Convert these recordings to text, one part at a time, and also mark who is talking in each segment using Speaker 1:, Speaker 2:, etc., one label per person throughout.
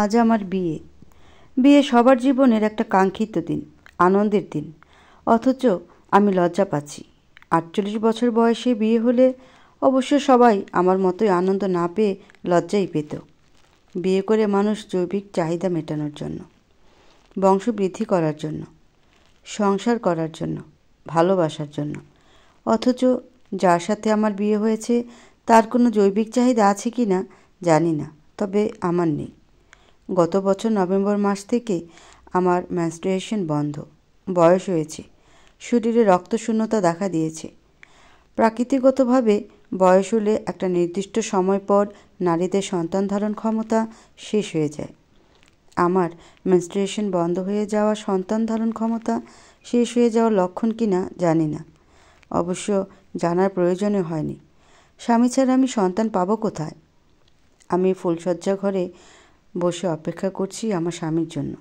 Speaker 1: আজ আমার বিয়ে বিয়ে সবার জীবনের একটা কাঙ্ক্ষিত দিন আনন্দের দিন অথচ আমি লজ্জা পাচ্ছি আটচল্লিশ বছর বয়সে বিয়ে হলে অবশ্য সবাই আমার মতোই আনন্দ না পেয়ে লজ্জাই পেত বিয়ে করে মানুষ জৈবিক চাহিদা মেটানোর জন্য বংশ বৃদ্ধি করার জন্য সংসার করার জন্য ভালোবাসার জন্য অথচ যার সাথে আমার বিয়ে হয়েছে তার কোনো জৈবিক চাহিদা আছে কি না জানি না তবে আমার নেই গত বছর নভেম্বর মাস থেকে আমার ম্যানস্ট্রিয়েশন বন্ধ বয়স হয়েছে শরীরে রক্তশূন্যতা দেখা দিয়েছে প্রাকৃতিগতভাবে বয়স হলে একটা নির্দিষ্ট সময় পর নারীদের সন্তান ধারণ ক্ষমতা শেষ হয়ে যায় আমার ম্যানস্ট্রিয়েশন বন্ধ হয়ে যাওয়া সন্তান ধারণ ক্ষমতা শেষ হয়ে যাওয়ার লক্ষণ কিনা জানি না অবশ্য জানার প্রয়োজনে হয়নি স্বামী ছাড়া আমি সন্তান পাবো কোথায় আমি ফুলসজ্জা ঘরে বসে অপেক্ষা করছি আমার স্বামীর জন্য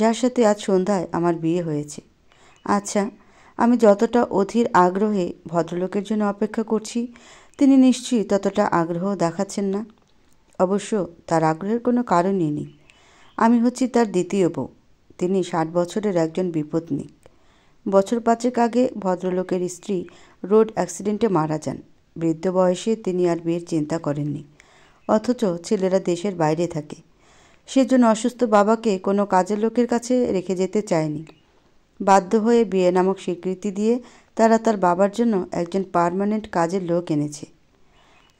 Speaker 1: যার সাথে আজ সন্ধ্যায় আমার বিয়ে হয়েছে আচ্ছা আমি যতটা অধীর আগ্রহে ভদ্রলোকের জন্য অপেক্ষা করছি তিনি নিশ্চয়ই ততটা আগ্রহ দেখাচ্ছেন না অবশ্য তার আগ্রহের কোনো কারণই নেই আমি হচ্ছি তার দ্বিতীয় বউ তিনি ষাট বছরের একজন বিপত্নিক বছর পাঁচেক আগে ভদ্রলোকের স্ত্রী রোড অ্যাক্সিডেন্টে মারা যান বৃদ্ধ বয়সে তিনি আর বিয়ের চিন্তা করেননি অথচ ছেলেরা দেশের বাইরে থাকে সেজন্য অসুস্থ বাবাকে কোনো কাজের লোকের কাছে রেখে যেতে চায়নি বাধ্য হয়ে বিয়ে নামক স্বীকৃতি দিয়ে তারা তার বাবার জন্য একজন পারমানেন্ট কাজের লোক এনেছে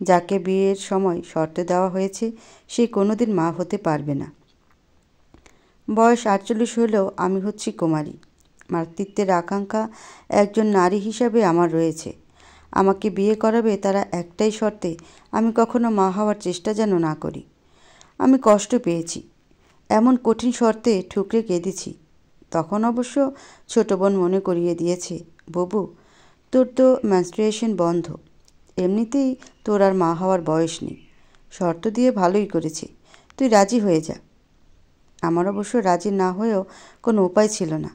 Speaker 1: যাকে বিয়ের সময় শর্তে দেওয়া হয়েছে সে কোনোদিন মা হতে পারবে না বয়স আটচল্লিশ হলেও আমি হচ্ছি কুমারী মাতৃত্বের আকাঙ্ক্ষা একজন নারী হিসাবে আমার রয়েছে আমাকে বিয়ে করাবে তারা একটাই শর্তে আমি কখনো মা হওয়ার চেষ্টা যেন না করি আমি কষ্ট পেয়েছি এমন কঠিন শর্তে ঠুকরে কেঁদেছি তখন অবশ্য ছোট বোন মনে করিয়ে দিয়েছে ববু তোর তো ম্যানস্ট্রুয়েশন বন্ধ এমনিতেই তোর আর মা হওয়ার বয়স নেই শর্ত দিয়ে ভালোই করেছে তুই রাজি হয়ে যা আমার অবশ্য রাজি না হয়েও কোনো উপায় ছিল না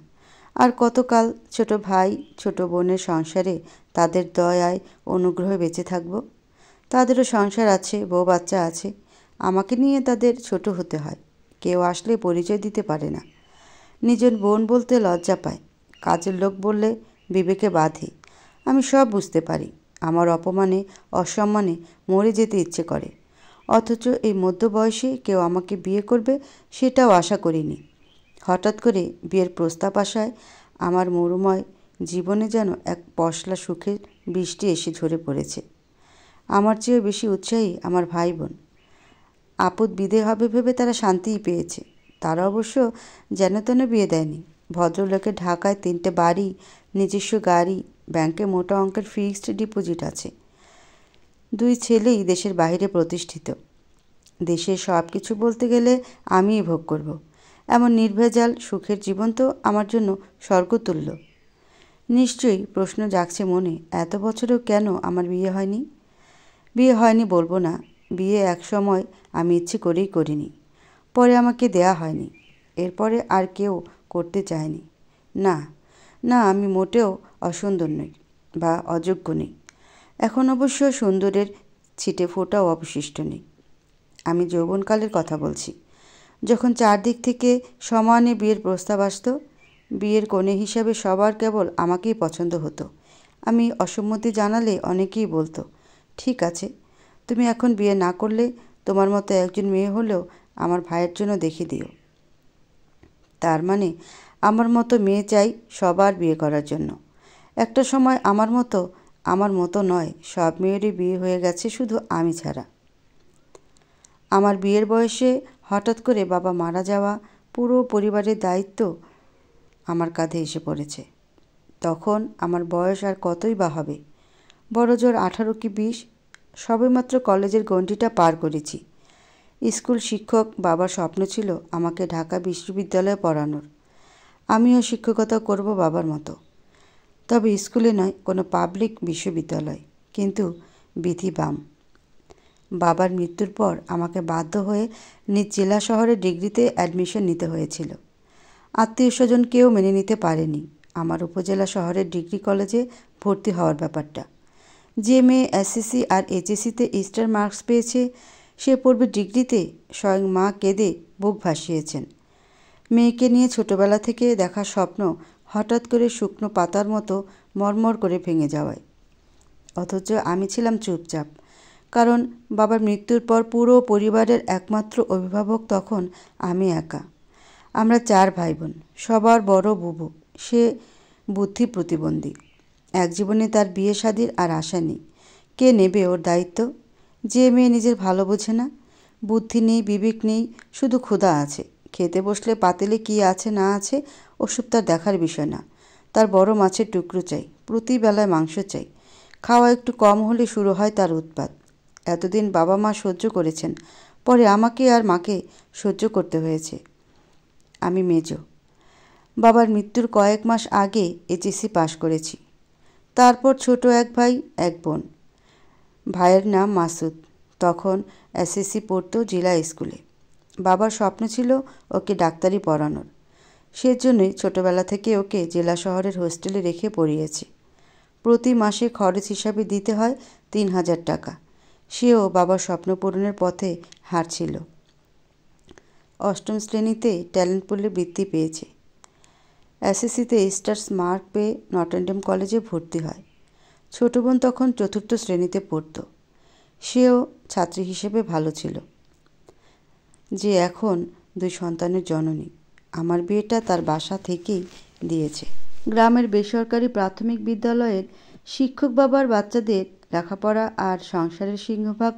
Speaker 1: আর কতকাল ছোট ভাই ছোট বোনের সংসারে তাদের দয়ায় অনুগ্রহে বেঁচে থাকব তাদেরও সংসার আছে বউ বাচ্চা আছে আমাকে নিয়ে তাদের ছোট হতে হয় কেউ আসলে পরিচয় দিতে পারে না নিজের বোন বলতে লজ্জা পায় কাজের লোক বললে বিবেকে বাধে আমি সব বুঝতে পারি আমার অপমানে অসম্মানে মরে যেতে ইচ্ছে করে অথচ এই বয়সে কেউ আমাকে বিয়ে করবে সেটাও আশা করিনি হঠাৎ করে বিয়ের প্রস্তাব আসায় আমার মরুময় জীবনে যেন এক পশলা সুখের বৃষ্টি এসে ঝরে পড়েছে আমার চেয়েও বেশি উৎসাহী আমার ভাই বোন আপদ বিদে হবে ভেবে তারা শান্তিই পেয়েছে তারা অবশ্য যেন তেন বিয়ে দেয়নি ভদ্রলোকের ঢাকায় তিনটে বাড়ি নিজস্ব গাড়ি ব্যাংকে মোটা অঙ্কের ফিক্সড ডিপোজিট আছে দুই ছেলেই দেশের বাইরে প্রতিষ্ঠিত দেশের সব কিছু বলতে গেলে আমিই ভোগ করব এমন নির্ভেজাল সুখের জীবন তো আমার জন্য স্বর্গতুল্য নিশ্চয়ই প্রশ্ন জাগছে মনে এত বছরেও কেন আমার বিয়ে হয়নি বিয়ে হয়নি বলবো না বিয়ে এক সময় আমি ইচ্ছে করেই করিনি পরে আমাকে দেয়া হয়নি এরপরে আর কেউ করতে চায়নি না না আমি মোটেও অসুন্দর নই বা অযোগ্য নেই এখন অবশ্য সুন্দরের ছিটে ফোটাও অবশিষ্ট নেই আমি যৌবনকালের কথা বলছি যখন চারদিক থেকে সমানে বিয়ের প্রস্তাব আসত বিয়ের কনে হিসাবে সবার কেবল আমাকেই পছন্দ হতো আমি অসম্মতি জানালে অনেকেই বলতো ঠিক আছে তুমি এখন বিয়ে না করলে তোমার মতো একজন মেয়ে হলেও আমার ভাইয়ের জন্য দেখে দিও তার মানে আমার মতো মেয়ে চাই সবার বিয়ে করার জন্য একটা সময় আমার মতো আমার মতো নয় সব মেয়েরই বিয়ে হয়ে গেছে শুধু আমি ছাড়া আমার বিয়ের বয়সে হঠাৎ করে বাবা মারা যাওয়া পুরো পরিবারের দায়িত্ব আমার কাঁধে এসে পড়েছে তখন আমার বয়স আর কতই বা হবে বড় জোর আঠারো কি বিশ সবেমাত্র কলেজের গণ্ডিটা পার করেছি স্কুল শিক্ষক বাবার স্বপ্ন ছিল আমাকে ঢাকা বিশ্ববিদ্যালয়ে পড়ানোর আমিও শিক্ষকতা করব বাবার মতো তবে স্কুলে নয় কোনো পাবলিক বিশ্ববিদ্যালয় কিন্তু বিধি বাম বাবার মৃত্যুর পর আমাকে বাধ্য হয়ে নিজ জেলা শহরে ডিগ্রিতে অ্যাডমিশন নিতে হয়েছিল আত্মীয় স্বজন কেউ মেনে নিতে পারেনি আমার উপজেলা শহরের ডিগ্রি কলেজে ভর্তি হওয়ার ব্যাপারটা যে মেয়ে এসএসসি আর এইচএসসিতে স্টার মার্কস পেয়েছে সে পড়বে ডিগ্রিতে স্বয়ং মা কেঁদে বুক ভাসিয়েছেন মেয়েকে নিয়ে ছোটবেলা থেকে দেখা স্বপ্ন হঠাৎ করে শুকনো পাতার মতো মরমর করে ভেঙে যাওয়ায় অথচ আমি ছিলাম চুপচাপ কারণ বাবার মৃত্যুর পর পুরো পরিবারের একমাত্র অভিভাবক তখন আমি একা আমরা চার ভাই বোন সবার বড় বুবু সে বুদ্ধি প্রতিবন্ধী এক জীবনে তার বিয়ে শাদির আর আশা নেই কে নেবে ওর দায়িত্ব যে মেয়ে নিজের ভালো বোঝে না বুদ্ধি নেই বিবেক নেই শুধু ক্ষুধা আছে খেতে বসলে পাতিলে কি আছে না আছে ওষুধ তার দেখার বিষয় না তার বড় মাছের টুকরো চাই প্রতিবেলায় মাংস চাই খাওয়া একটু কম হলে শুরু হয় তার উৎপাত এতদিন বাবা মা সহ্য করেছেন পরে আমাকে আর মাকে সহ্য করতে হয়েছে আমি মেজ বাবার মৃত্যুর কয়েক মাস আগে এইচএসসি পাশ করেছি তারপর ছোট এক ভাই এক বোন ভাইয়ের নাম মাসুদ তখন এসএসসি পড়তো জেলা স্কুলে বাবার স্বপ্ন ছিল ওকে ডাক্তারি পড়ানোর সেজন্যই ছোটবেলা থেকে ওকে জেলা শহরের হোস্টেলে রেখে পড়িয়েছি প্রতি মাসে খরচ হিসাবে দিতে হয় তিন হাজার টাকা সেও বাবার স্বপ্ন পূরণের পথে হারছিল অষ্টম শ্রেণীতে ট্যালেন্ট পুলে বৃত্তি পেয়েছে এসএসসিতে স্টার্স মার্ক পেয়ে নটেন্ডেম কলেজে ভর্তি হয় ছোট বোন তখন চতুর্থ শ্রেণীতে পড়ত সেও ছাত্রী হিসেবে ভালো ছিল যে এখন দুই সন্তানের জননী আমার বিয়েটা তার বাসা থেকেই দিয়েছে গ্রামের বেসরকারি প্রাথমিক বিদ্যালয়ের শিক্ষক বাবার বাচ্চাদের লেখাপড়া আর সংসারের সিংহভাগ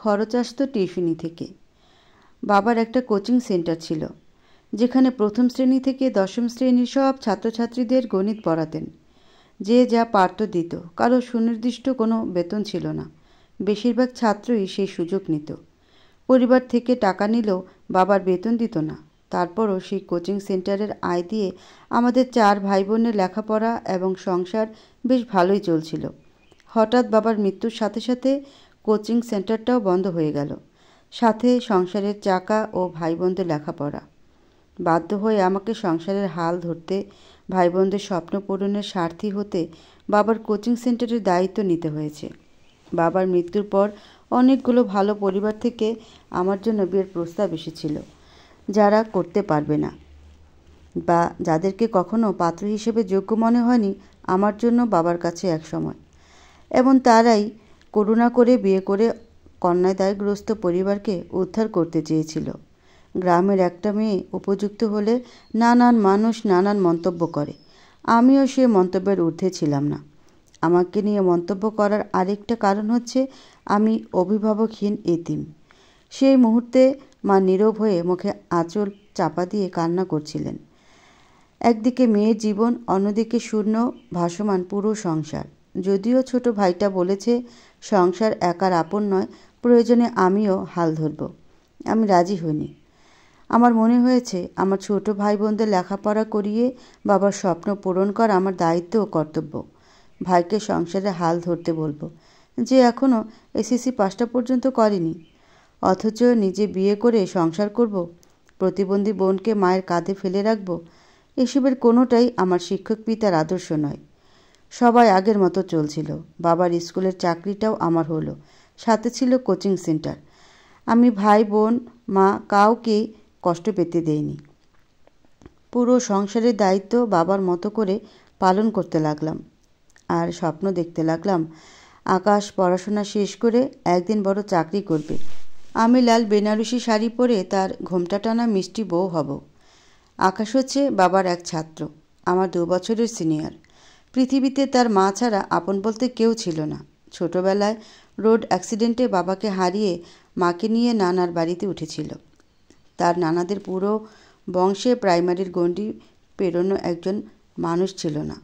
Speaker 1: খরচ আসত টিউশনি থেকে বাবার একটা কোচিং সেন্টার ছিল যেখানে প্রথম শ্রেণী থেকে দশম শ্রেণীর সব ছাত্রছাত্রীদের গণিত পড়াতেন যে যা পারত দিত কারো সুনির্দিষ্ট কোনো বেতন ছিল না বেশিরভাগ ছাত্রই সেই সুযোগ নিত পরিবার থেকে টাকা নিলেও বাবার বেতন দিত না তারপরও সেই কোচিং সেন্টারের আয় দিয়ে আমাদের চার ভাই বোনের লেখাপড়া এবং সংসার বেশ ভালোই চলছিল হঠাৎ বাবার মৃত্যুর সাথে সাথে কোচিং সেন্টারটাও বন্ধ হয়ে গেল সাথে সংসারের চাকা ও ভাই বোনদের লেখাপড়া বাধ্য হয়ে আমাকে সংসারের হাল ধরতে ভাই বোনদের স্বপ্ন পূরণের সার্থী হতে বাবার কোচিং সেন্টারের দায়িত্ব নিতে হয়েছে বাবার মৃত্যুর পর অনেকগুলো ভালো পরিবার থেকে আমার জন্য বিয়ের প্রস্তাব এসেছিল যারা করতে পারবে না বা যাদেরকে কখনো পাত্র হিসেবে যোগ্য মনে হয়নি আমার জন্য বাবার কাছে এক সময় এবং তারাই করুণা করে বিয়ে করে কন্যায় দায়গ্রস্ত পরিবারকে উদ্ধার করতে চেয়েছিল গ্রামের একটা মেয়ে উপযুক্ত হলে নানান মানুষ নানান মন্তব্য করে আমিও সে মন্তব্যের ঊর্ধ্বে ছিলাম না আমাকে নিয়ে মন্তব্য করার আরেকটা কারণ হচ্ছে আমি অভিভাবকহীন এতিম সেই মুহূর্তে মা নীরব হয়ে মুখে আঁচল চাপা দিয়ে কান্না করছিলেন একদিকে মেয়ের জীবন অন্যদিকে শূন্য ভাসমান পুরো সংসার যদিও ছোট ভাইটা বলেছে সংসার একার আপন নয় প্রয়োজনে আমিও হাল ধরব আমি রাজি হইনি আমার মনে হয়েছে আমার ছোট ভাই বোনদের লেখাপড়া করিয়ে বাবার স্বপ্ন পূরণ করা আমার দায়িত্ব ও কর্তব্য ভাইকে সংসারে হাল ধরতে বলবো যে এখনও এসএসসি পাঁচটা পর্যন্ত করেনি অথচ নিজে বিয়ে করে সংসার করব প্রতিবন্ধী বোনকে মায়ের কাঁধে ফেলে রাখব এসবের কোনোটাই আমার শিক্ষক পিতার আদর্শ নয় সবাই আগের মতো চলছিল বাবার স্কুলের চাকরিটাও আমার হলো সাথে ছিল কোচিং সেন্টার আমি ভাই বোন মা কাউকে কষ্ট পেতে দেয়নি পুরো সংসারের দায়িত্ব বাবার মতো করে পালন করতে লাগলাম আর স্বপ্ন দেখতে লাগলাম আকাশ পড়াশোনা শেষ করে একদিন বড় চাকরি করবে আমি লাল বেনারসি শাড়ি পরে তার ঘোমটা টানা মিষ্টি বউ হব আকাশ হচ্ছে বাবার এক ছাত্র আমার দু বছরের সিনিয়র পৃথিবীতে তার মা ছাড়া আপন বলতে কেউ ছিল না ছোটবেলায় রোড অ্যাক্সিডেন্টে বাবাকে হারিয়ে মাকে নিয়ে নানার বাড়িতে উঠেছিল তার নানাদের পুরো বংশে প্রাইমারির গণ্ডি পেরোনো একজন মানুষ ছিল না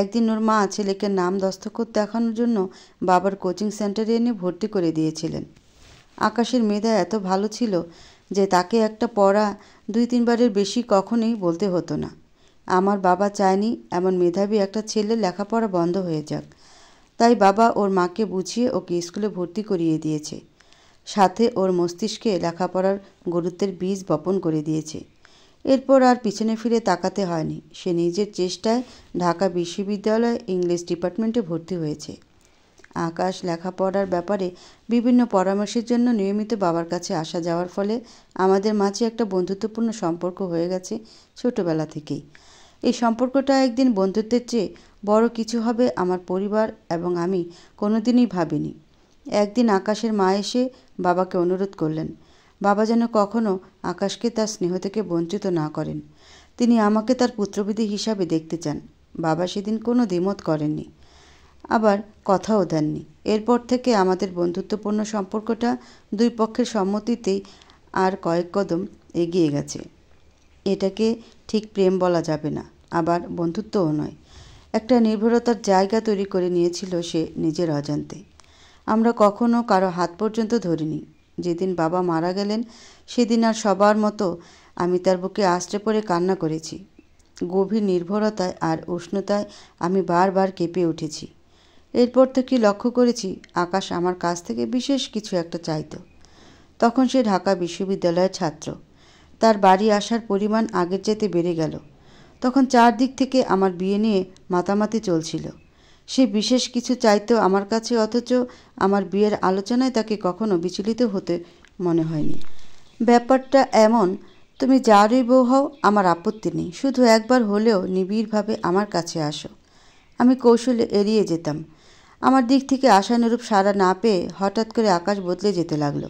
Speaker 1: একদিন ওর মা ছেলেকে নাম দস্তখত দেখানোর জন্য বাবার কোচিং সেন্টারে এনে ভর্তি করে দিয়েছিলেন আকাশের মেধা এত ভালো ছিল যে তাকে একটা পড়া দুই তিনবারের বেশি কখনোই বলতে হতো না আমার বাবা চায়নি এমন মেধাবী একটা ছেলে লেখাপড়া বন্ধ হয়ে যাক তাই বাবা ওর মাকে বুঝিয়ে ওকে স্কুলে ভর্তি করিয়ে দিয়েছে সাথে ওর মস্তিষ্কে লেখাপড়ার গুরুত্বের বীজ বপন করে দিয়েছে এরপর আর পিছনে ফিরে তাকাতে হয়নি সে নিজের চেষ্টায় ঢাকা বিশ্ববিদ্যালয়ে ইংলিশ ডিপার্টমেন্টে ভর্তি হয়েছে আকাশ লেখাপড়ার ব্যাপারে বিভিন্ন পরামর্শের জন্য নিয়মিত বাবার কাছে আসা যাওয়ার ফলে আমাদের মাঝে একটা বন্ধুত্বপূর্ণ সম্পর্ক হয়ে গেছে ছোটবেলা থেকেই এই সম্পর্কটা একদিন বন্ধুত্বের চেয়ে বড় কিছু হবে আমার পরিবার এবং আমি কোনোদিনই ভাবিনি একদিন আকাশের মা এসে বাবাকে অনুরোধ করলেন বাবা যেন কখনো আকাশকে তার স্নেহ থেকে বঞ্চিত না করেন তিনি আমাকে তার পুত্রবিধি হিসাবে দেখতে চান বাবা সেদিন কোনো দ্বিমত করেননি আবার কথাও দেননি এরপর থেকে আমাদের বন্ধুত্বপূর্ণ সম্পর্কটা দুই পক্ষের সম্মতিতেই আর কয়েক কদম এগিয়ে গেছে এটাকে ঠিক প্রেম বলা যাবে না আবার বন্ধুত্বও নয় একটা নির্ভরতার জায়গা তৈরি করে নিয়েছিল সে নিজের অজান্তে আমরা কখনো কারো হাত পর্যন্ত ধরিনি যেদিন বাবা মারা গেলেন সেদিন আর সবার মতো আমি তার বুকে আশ্রে পড়ে কান্না করেছি গভীর নির্ভরতায় আর উষ্ণতায় আমি বারবার কেঁপে উঠেছি এরপর থেকে লক্ষ্য করেছি আকাশ আমার কাছ থেকে বিশেষ কিছু একটা চাইত তখন সে ঢাকা বিশ্ববিদ্যালয়ের ছাত্র তার বাড়ি আসার পরিমাণ আগের যেতে বেড়ে গেল তখন চারদিক থেকে আমার বিয়ে নিয়ে মাতামাতি চলছিল সে বিশেষ কিছু চাইতো আমার কাছে অথচ আমার বিয়ের আলোচনায় তাকে কখনো বিচলিত হতে মনে হয়নি ব্যাপারটা এমন তুমি যারই বউ হও আমার আপত্তি নেই শুধু একবার হলেও নিবিড়ভাবে আমার কাছে আসো আমি কৌশলে এড়িয়ে যেতাম আমার দিক থেকে আশানুরূপ সাড়া না পেয়ে হঠাৎ করে আকাশ বদলে যেতে লাগলো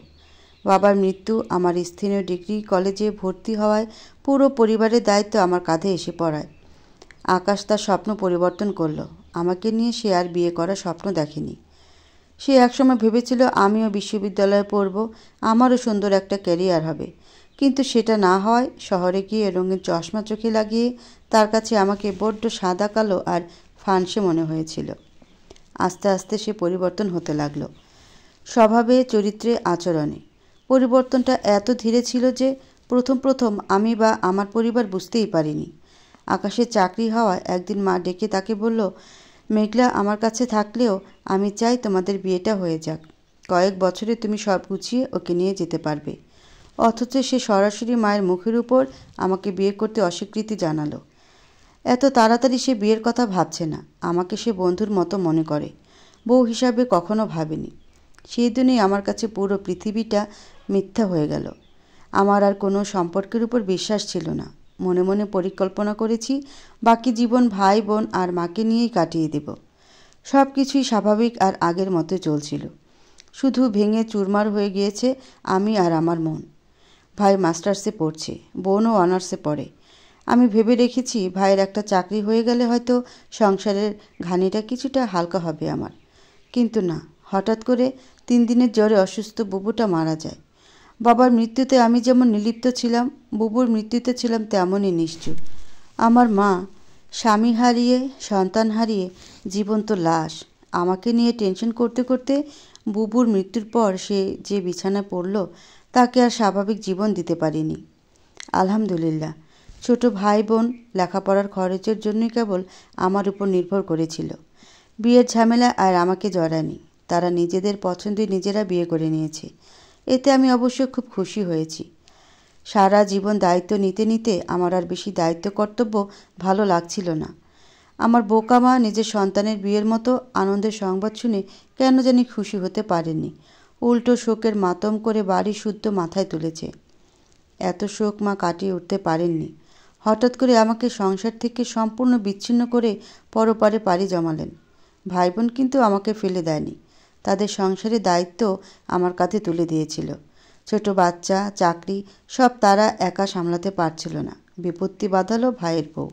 Speaker 1: বাবার মৃত্যু আমার স্থানীয় ডিগ্রি কলেজে ভর্তি হওয়ায় পুরো পরিবারের দায়িত্ব আমার কাঁধে এসে পড়ায় আকাশ তার স্বপ্ন পরিবর্তন করলো আমাকে নিয়ে সে আর বিয়ে করার স্বপ্ন দেখেনি সে একসময় ভেবেছিল আমিও বিশ্ববিদ্যালয়ে পড়ব আমারও সুন্দর একটা ক্যারিয়ার হবে কিন্তু সেটা না হয় শহরে গিয়ে রঙিন চশমা চোখে লাগিয়ে তার কাছে আমাকে বড্ড সাদা কালো আর ফানসে মনে হয়েছিল আস্তে আস্তে সে পরিবর্তন হতে লাগলো স্বভাবে চরিত্রে আচরণে পরিবর্তনটা এত ধীরে ছিল যে প্রথম প্রথম আমি বা আমার পরিবার বুঝতেই পারিনি আকাশে চাকরি হওয়ায় একদিন মা ডেকে তাকে বলল মেঘলা আমার কাছে থাকলেও আমি চাই তোমাদের বিয়েটা হয়ে যাক কয়েক বছরে তুমি সব গুছিয়ে ওকে নিয়ে যেতে পারবে অথচ সে সরাসরি মায়ের মুখের উপর আমাকে বিয়ে করতে অস্বীকৃতি জানালো এত তাড়াতাড়ি সে বিয়ের কথা ভাবছে না আমাকে সে বন্ধুর মতো মনে করে বউ হিসাবে কখনো ভাবেনি সেই দিনই আমার কাছে পুরো পৃথিবীটা মিথ্যা হয়ে গেল আমার আর কোনো সম্পর্কের উপর বিশ্বাস ছিল না মনে মনে পরিকল্পনা করেছি বাকি জীবন ভাই বোন আর মাকে নিয়েই কাটিয়ে দেব সব কিছুই স্বাভাবিক আর আগের মতো চলছিল শুধু ভেঙে চুরমার হয়ে গিয়েছে আমি আর আমার মন ভাই মাস্টার্সে পড়ছে বোনও অনার্সে পড়ে আমি ভেবে রেখেছি ভাইয়ের একটা চাকরি হয়ে গেলে হয়তো সংসারের ঘানিটা কিছুটা হালকা হবে আমার কিন্তু না হঠাৎ করে তিন দিনের জ্বরে অসুস্থ বুবুটা মারা যায় বাবার মৃত্যুতে আমি যেমন নিলিপ্ত ছিলাম বুবুর মৃত্যুতে ছিলাম তেমনই নিশ্চুপ আমার মা স্বামী হারিয়ে সন্তান হারিয়ে জীবন্ত লাশ আমাকে নিয়ে টেনশন করতে করতে বুবুর মৃত্যুর পর সে যে বিছানায় পড়ল তাকে আর স্বাভাবিক জীবন দিতে পারিনি আলহামদুলিল্লাহ ছোট ভাই বোন লেখাপড়ার খরচের জন্যই কেবল আমার উপর নির্ভর করেছিল বিয়ের ঝামেলা আর আমাকে জড়ায়নি তারা নিজেদের পছন্দই নিজেরা বিয়ে করে নিয়েছে এতে আমি অবশ্য খুব খুশি হয়েছি সারা জীবন দায়িত্ব নিতে নিতে আমার আর বেশি দায়িত্ব কর্তব্য ভালো লাগছিল না আমার বোকা মা নিজের সন্তানের বিয়ের মতো আনন্দের সংবাদ শুনে কেন জানি খুশি হতে পারেনি উল্টো শোকের মাতম করে বাড়ি শুদ্ধ মাথায় তুলেছে এত শোক মা কাটিয়ে উঠতে পারেননি হঠাৎ করে আমাকে সংসার থেকে সম্পূর্ণ বিচ্ছিন্ন করে পরপারে পাড়ি জমালেন ভাই বোন কিন্তু আমাকে ফেলে দেয়নি তাদের সংসারের দায়িত্ব আমার কাঁধে তুলে দিয়েছিল ছোট বাচ্চা চাকরি সব তারা একা সামলাতে পারছিল না বিপত্তি বাঁধালো ভাইয়ের বউ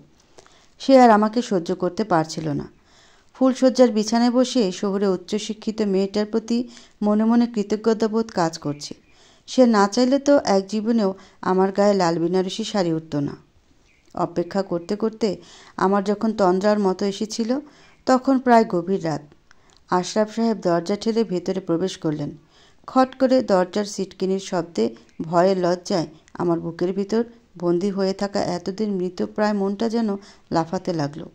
Speaker 1: সে আর আমাকে সহ্য করতে পারছিল না ফুলশয্যার বিছানায় বসে শহরে উচ্চশিক্ষিত মেয়েটার প্রতি মনে মনে কৃতজ্ঞতাবোধ কাজ করছে সে না চাইলে তো এক জীবনেও আমার গায়ে লাল বিনারসি শাড়ি উঠত না অপেক্ষা করতে করতে আমার যখন তন্দ্রার মতো এসেছিল তখন প্রায় গভীর রাত আশরাফ সাহেব দরজা ঠেলে ভেতরে প্রবেশ করলেন খট করে দরজার সিটকিনির শব্দে ভয়ে লজ্জায় আমার বুকের ভিতর বন্দি হয়ে থাকা এতদিন মৃতপ্রায় মনটা যেন লাফাতে লাগলো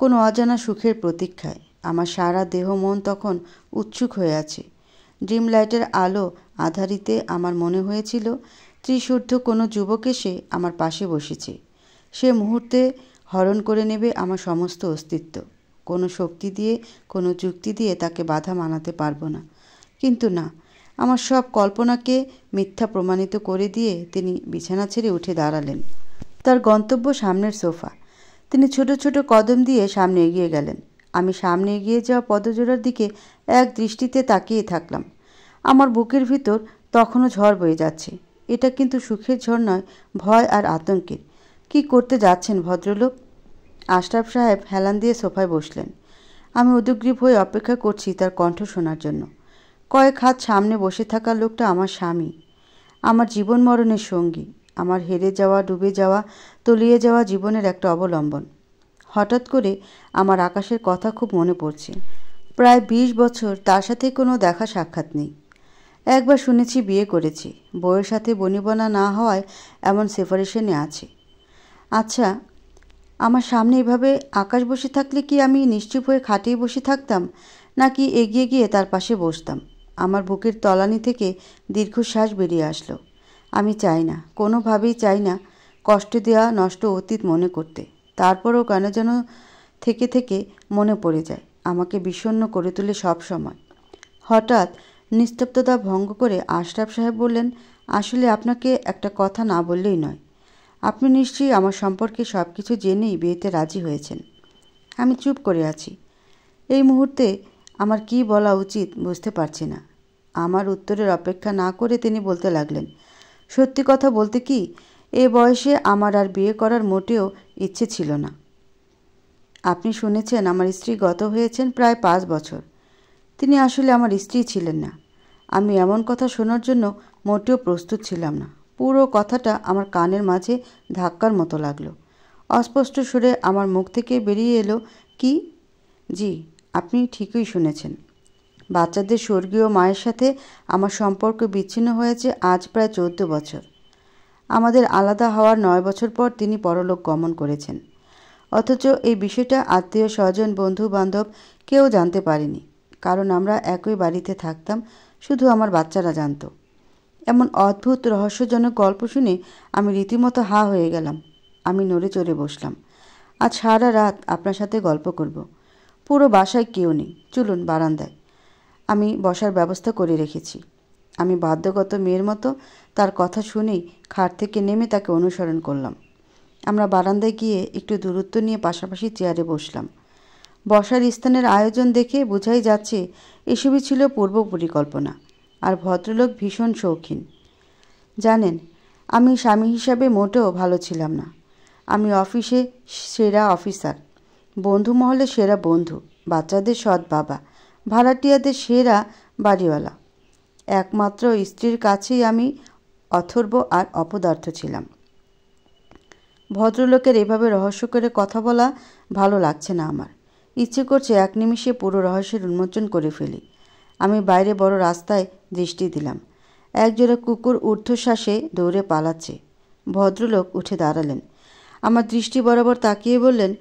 Speaker 1: কোনো অজানা সুখের প্রতীক্ষায় আমার সারা দেহ মন তখন উৎসুক হয়ে আছে ড্রিম লাইটের আলো আধারিতে আমার মনে হয়েছিল ত্রিশুদ্ধ কোনো যুবক এসে আমার পাশে বসেছে সে মুহূর্তে হরণ করে নেবে আমার সমস্ত অস্তিত্ব কোনো শক্তি দিয়ে কোনো যুক্তি দিয়ে তাকে বাধা মানাতে পারবো না কিন্তু না আমার সব কল্পনাকে মিথ্যা প্রমাণিত করে দিয়ে তিনি বিছানা ছেড়ে উঠে দাঁড়ালেন তার গন্তব্য সামনের সোফা তিনি ছোট ছোট কদম দিয়ে সামনে এগিয়ে গেলেন আমি সামনে এগিয়ে যাওয়া পদজোড়ার দিকে এক দৃষ্টিতে তাকিয়ে থাকলাম আমার বুকের ভিতর তখনও ঝড় বয়ে যাচ্ছে এটা কিন্তু সুখের ঝড় নয় ভয় আর আতঙ্কের কি করতে যাচ্ছেন ভদ্রলোক আশরাফ সাহেব হেলান দিয়ে সোফায় বসলেন আমি উদ্গ্রীব হয়ে অপেক্ষা করছি তার কণ্ঠ শোনার জন্য কয়েক হাত সামনে বসে থাকা লোকটা আমার স্বামী আমার জীবন মরণের সঙ্গী আমার হেরে যাওয়া ডুবে যাওয়া তলিয়ে যাওয়া জীবনের একটা অবলম্বন হঠাৎ করে আমার আকাশের কথা খুব মনে পড়ছে প্রায় ২০ বছর তার সাথে কোনো দেখা সাক্ষাৎ নেই একবার শুনেছি বিয়ে করেছি বউয়ের সাথে বনিবনা না হওয়ায় এমন সেপারেশনে আছে আচ্ছা আমার সামনে এভাবে আকাশ বসে থাকলে কি আমি নিশ্চুপ হয়ে খাটেই বসে থাকতাম নাকি এগিয়ে গিয়ে তার পাশে বসতাম আমার বুকের তলানি থেকে দীর্ঘশ্বাস বেরিয়ে আসলো আমি চাই না কোনোভাবেই চাই না কষ্ট দেওয়া নষ্ট অতীত মনে করতে তারপরও কেন যেন থেকে থেকে মনে পড়ে যায় আমাকে বিষণ্ন করে তুলে সব সময় হঠাৎ নিস্তব্ধতা ভঙ্গ করে আশরাফ সাহেব বললেন আসলে আপনাকে একটা কথা না বললেই নয় আপনি নিশ্চয়ই আমার সম্পর্কে সব কিছু জেনেই বিয়েতে রাজি হয়েছেন আমি চুপ করে আছি এই মুহূর্তে আমার কি বলা উচিত বুঝতে পারছি না আমার উত্তরের অপেক্ষা না করে তিনি বলতে লাগলেন সত্যি কথা বলতে কি এ বয়সে আমার আর বিয়ে করার মোটেও ইচ্ছে ছিল না আপনি শুনেছেন আমার স্ত্রী গত হয়েছেন প্রায় পাঁচ বছর তিনি আসলে আমার স্ত্রী ছিলেন না আমি এমন কথা শোনার জন্য মোটেও প্রস্তুত ছিলাম না পুরো কথাটা আমার কানের মাঝে ধাক্কার মতো লাগলো অস্পষ্ট সুরে আমার মুখ থেকে বেরিয়ে এলো কি জি আপনি ঠিকই শুনেছেন বাচ্চাদের স্বর্গীয় মায়ের সাথে আমার সম্পর্ক বিচ্ছিন্ন হয়েছে আজ প্রায় চৌদ্দ বছর আমাদের আলাদা হওয়ার নয় বছর পর তিনি পরলোক গমন করেছেন অথচ এই বিষয়টা আত্মীয় স্বজন বন্ধু বান্ধব কেউ জানতে পারেনি কারণ আমরা একই বাড়িতে থাকতাম শুধু আমার বাচ্চারা জানতো এমন অদ্ভুত রহস্যজনক গল্প শুনে আমি রীতিমতো হা হয়ে গেলাম আমি নড়ে চড়ে বসলাম আজ সারা রাত আপনার সাথে গল্প করব। পুরো বাসায় কেউ নেই চলুন বারান্দায় আমি বসার ব্যবস্থা করে রেখেছি আমি বাধ্যগত মেয়ের মতো তার কথা শুনেই খাট থেকে নেমে তাকে অনুসরণ করলাম আমরা বারান্দায় গিয়ে একটু দূরত্ব নিয়ে পাশাপাশি চেয়ারে বসলাম বসার স্থানের আয়োজন দেখে বোঝাই যাচ্ছে এসবই ছিল পূর্ব পরিকল্পনা আর ভদ্রলোক ভীষণ শৌখিন জানেন আমি স্বামী হিসাবে মোটেও ভালো ছিলাম না আমি অফিসে সেরা অফিসার বন্ধু মহলে সেরা বন্ধু বাচ্চাদের সৎ বাবা ভাড়াটিয়াদের সেরা বাড়িওয়ালা একমাত্র স্ত্রীর কাছেই আমি অথর্ব আর অপদার্থ ছিলাম ভদ্রলোকের এভাবে রহস্য করে কথা বলা ভালো লাগছে না আমার ইচ্ছে করছে এক নিমিষে পুরো রহস্যের উন্মোচন করে ফেলি আমি বাইরে বড় রাস্তায় দৃষ্টি দিলাম একজোড়া কুকুর ঊর্ধ্বশ্বাসে দৌড়ে পালাচ্ছে ভদ্রলোক উঠে দাঁড়ালেন আমার দৃষ্টি বরাবর তাকিয়ে বললেন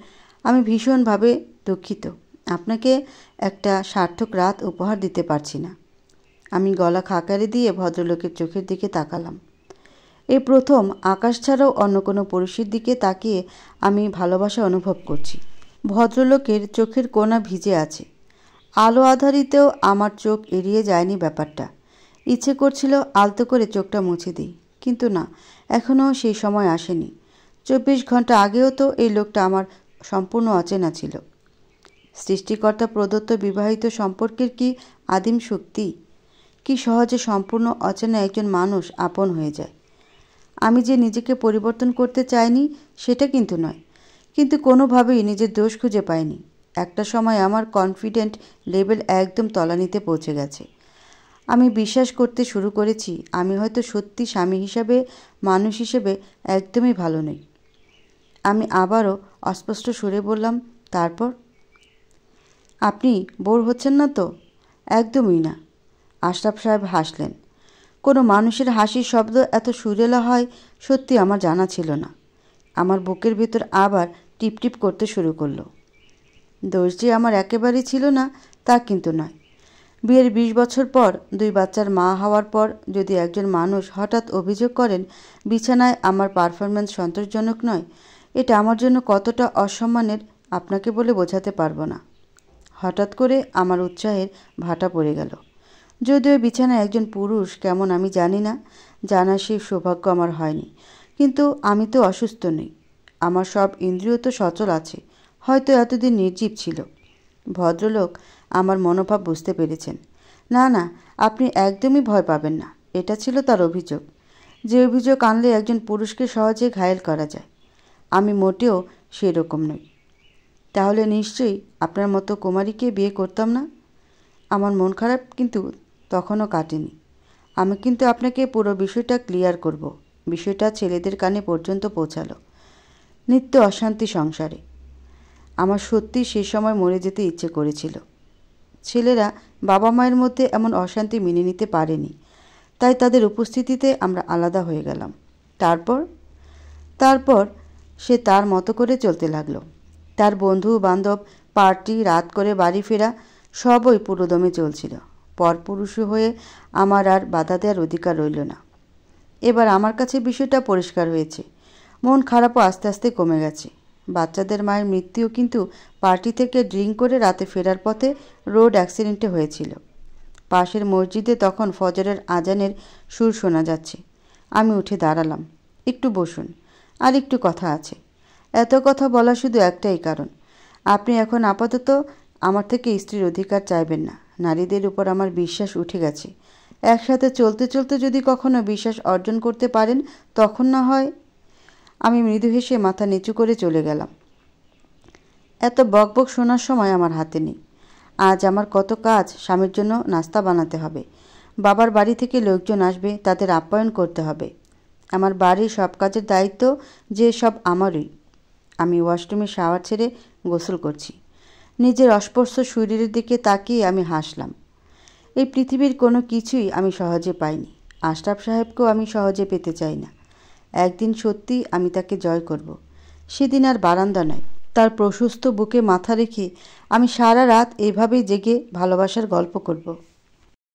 Speaker 1: আমি ভীষণভাবে দুঃখিত আপনাকে একটা সার্থক রাত উপহার দিতে পারছি না আমি গলা খাকারে দিয়ে ভদ্রলোকের চোখের দিকে তাকালাম এ প্রথম আকাশ ছাড়াও অন্য কোনো পুরুষের দিকে তাকিয়ে আমি ভালোবাসা অনুভব করছি ভদ্রলোকের চোখের কোনা ভিজে আছে আলো আধারিতেও আমার চোখ এড়িয়ে যায়নি ব্যাপারটা ইচ্ছে করছিল আলতো করে চোখটা মুছে দিই কিন্তু না এখনও সেই সময় আসেনি চব্বিশ ঘন্টা আগেও তো এই লোকটা আমার সম্পূর্ণ অচেনা ছিল সৃষ্টিকর্তা প্রদত্ত বিবাহিত সম্পর্কের কি আদিম শক্তি কি সহজে সম্পূর্ণ অচেনা একজন মানুষ আপন হয়ে যায় আমি যে নিজেকে পরিবর্তন করতে চাইনি সেটা কিন্তু নয় কিন্তু কোনোভাবেই নিজের দোষ খুঁজে পাইনি একটা সময় আমার কনফিডেন্ট লেভেল একদম তলানিতে পৌঁছে গেছে আমি বিশ্বাস করতে শুরু করেছি আমি হয়তো সত্যি স্বামী হিসাবে মানুষ হিসেবে একদমই ভালো নই আমি আবারও অস্পষ্ট সুরে বললাম তারপর আপনি বোর হচ্ছেন না তো একদমই না আশরাফ সাহেব হাসলেন কোনো মানুষের হাসির শব্দ এত সুরেলা হয় সত্যি আমার জানা ছিল না আমার বুকের ভিতর আবার টিপটিপ করতে শুরু করলো দোষ যে আমার একেবারেই ছিল না তা কিন্তু নয় বিয়ের ২০ বছর পর দুই বাচ্চার মা হওয়ার পর যদি একজন মানুষ হঠাৎ অভিযোগ করেন বিছানায় আমার পারফরম্যান্স সন্তোষজনক নয় এটা আমার জন্য কতটা অসম্মানের আপনাকে বলে বোঝাতে পারবো না হঠাৎ করে আমার উৎসাহের ভাটা পড়ে গেল যদিও বিছানায় একজন পুরুষ কেমন আমি জানি না জানা সেই সৌভাগ্য আমার হয়নি কিন্তু আমি তো অসুস্থ নই আমার সব ইন্দ্রিয় তো সচল আছে হয়তো এতদিন নির্জীব ছিল ভদ্রলোক আমার মনোভাব বুঝতে পেরেছেন না না আপনি একদমই ভয় পাবেন না এটা ছিল তার অভিযোগ যে অভিযোগ আনলে একজন পুরুষকে সহজে ঘায়েল করা যায় আমি মোটেও সেরকম নই তাহলে নিশ্চয়ই আপনার মতো কুমারীকে বিয়ে করতাম না আমার মন খারাপ কিন্তু তখনও কাটেনি আমি কিন্তু আপনাকে পুরো বিষয়টা ক্লিয়ার করব বিষয়টা ছেলেদের কানে পর্যন্ত পৌঁছালো নিত্য অশান্তি সংসারে আমার সত্যি সেই সময় মরে যেতে ইচ্ছে করেছিল ছেলেরা বাবা মায়ের মধ্যে এমন অশান্তি মেনে নিতে পারেনি তাই তাদের উপস্থিতিতে আমরা আলাদা হয়ে গেলাম তারপর তারপর সে তার মতো করে চলতে লাগলো তার বন্ধু বান্ধব পার্টি রাত করে বাড়ি ফেরা সবই পুরোদমে চলছিল পরপুরুষ হয়ে আমার আর বাধা দেওয়ার অধিকার রইল না এবার আমার কাছে বিষয়টা পরিষ্কার হয়েছে মন খারাপও আস্তে আস্তে কমে গেছে বাচ্চাদের মায়ের মৃত্যুও কিন্তু পার্টি থেকে ড্রিঙ্ক করে রাতে ফেরার পথে রোড অ্যাক্সিডেন্টে হয়েছিল পাশের মসজিদে তখন ফজরের আজানের সুর শোনা যাচ্ছে আমি উঠে দাঁড়ালাম একটু বসুন আর একটু কথা আছে এত কথা বলা শুধু একটাই কারণ আপনি এখন আপাতত আমার থেকে স্ত্রীর অধিকার চাইবেন না নারীদের উপর আমার বিশ্বাস উঠে গেছে একসাথে চলতে চলতে যদি কখনো বিশ্বাস অর্জন করতে পারেন তখন না হয় আমি মৃদু হেসে মাথা নিচু করে চলে গেলাম এত বকবক শোনার সময় আমার হাতে নেই আজ আমার কত কাজ স্বামীর জন্য নাস্তা বানাতে হবে বাবার বাড়ি থেকে লোকজন আসবে তাদের আপ্যায়ন করতে হবে আমার বাড়ির সব কাজের দায়িত্ব যে সব আমারই আমি ওয়াশরুমে শাওয়ার ছেড়ে গোসল করছি নিজের অস্পর্শ শরীরের দিকে তাকিয়ে আমি হাসলাম এই পৃথিবীর কোনো কিছুই আমি সহজে পাইনি আশরাফ সাহেবকেও আমি সহজে পেতে চাই না একদিন সত্যি আমি তাকে জয় করব। সেদিন আর বারান্দা নয় তার প্রশস্ত বুকে মাথা রেখে আমি সারা রাত এভাবেই জেগে ভালোবাসার গল্প করব।